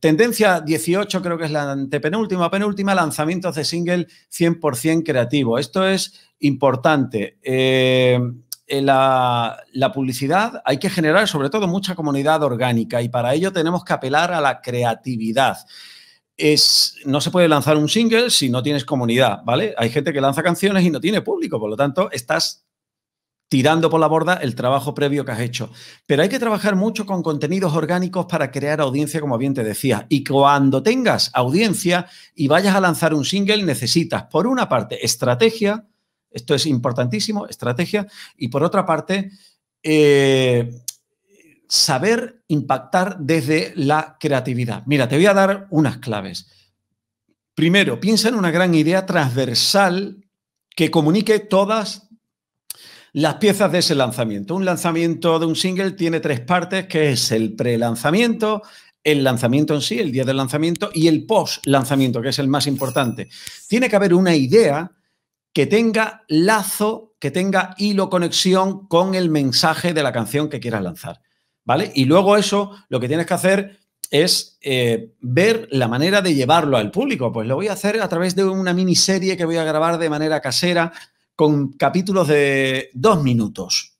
Tendencia 18, creo que es la antepenúltima, penúltima, lanzamientos de single 100% creativo. Esto es importante. Eh, eh, la, publicidad hay que generar sobre todo mucha comunidad orgánica y para ello tenemos que apelar a la creatividad. Es, no se puede lanzar un single si no tienes comunidad, ¿vale? Hay gente que lanza canciones y no tiene público, por lo tanto, estás tirando por la borda el trabajo previo que has hecho. Pero hay que trabajar mucho con contenidos orgánicos para crear audiencia, como bien te decía. Y cuando tengas audiencia y vayas a lanzar un single, necesitas, por una parte, estrategia, esto es importantísimo, estrategia, y por otra parte, eh, saber impactar desde la creatividad. Mira, te voy a dar unas claves. Primero, piensa en una gran idea transversal que comunique todas las piezas de ese lanzamiento. Un lanzamiento de un single tiene tres partes, que es el pre-lanzamiento, el lanzamiento en sí, el día del lanzamiento, y el post-lanzamiento, que es el más importante. Tiene que haber una idea que tenga lazo, que tenga hilo, conexión con el mensaje de la canción que quieras lanzar. ¿Vale? Y luego eso, lo que tienes que hacer es eh, ver la manera de llevarlo al público. Pues lo voy a hacer a través de una miniserie que voy a grabar de manera casera con capítulos de dos minutos.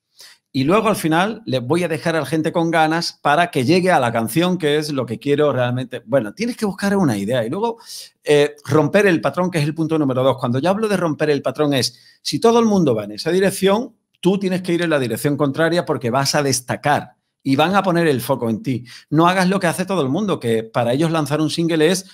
Y luego al final les voy a dejar a la gente con ganas para que llegue a la canción, que es lo que quiero realmente. Bueno, tienes que buscar una idea y luego eh, romper el patrón, que es el punto número dos. Cuando yo hablo de romper el patrón es, si todo el mundo va en esa dirección, tú tienes que ir en la dirección contraria porque vas a destacar y van a poner el foco en ti. No hagas lo que hace todo el mundo, que para ellos lanzar un single es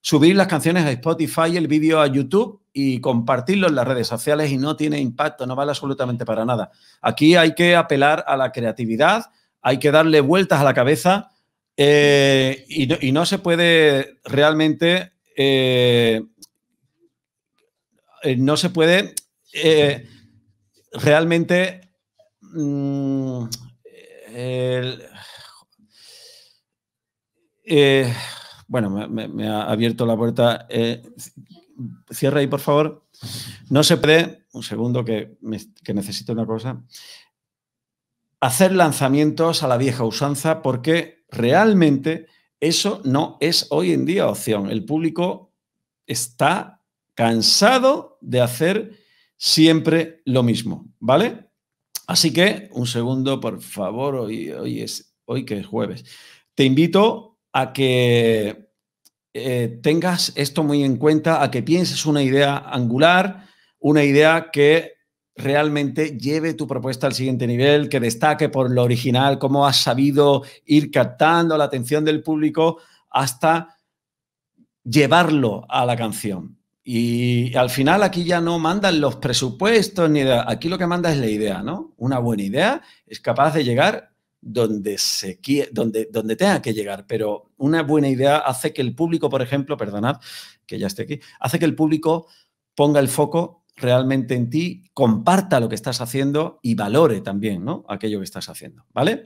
subir las canciones a Spotify, el vídeo a YouTube y compartirlo en las redes sociales y no tiene impacto, no vale absolutamente para nada. Aquí hay que apelar a la creatividad, hay que darle vueltas a la cabeza eh, y, no, se puede realmente, eh, eh, no se puede realmente... Mm, bueno, me, ha abierto la puerta cierra ahí, por favor. No se puede, un segundo que, necesito una cosa, hacer lanzamientos a la vieja usanza porque realmente eso no es hoy en día opción. El público está cansado de hacer siempre lo mismo, ¿vale? Así que, un segundo, por favor, hoy, es, hoy que es jueves. Te invito a que eh, tengas esto muy en cuenta, a que pienses una idea angular, una idea que realmente lleve tu propuesta al siguiente nivel, que destaque por lo original, cómo has sabido ir captando la atención del público hasta llevarlo a la canción. Y al final aquí ya no mandan los presupuestos ni idea. Aquí lo que manda es la idea, ¿no? Una buena idea es capaz de llegar donde, se, donde, donde tenga que llegar, pero una buena idea hace que el público, por ejemplo, perdonad que ya esté aquí, hace que el público ponga el foco realmente en ti, comparta lo que estás haciendo y valore también aquello que estás haciendo, ¿vale?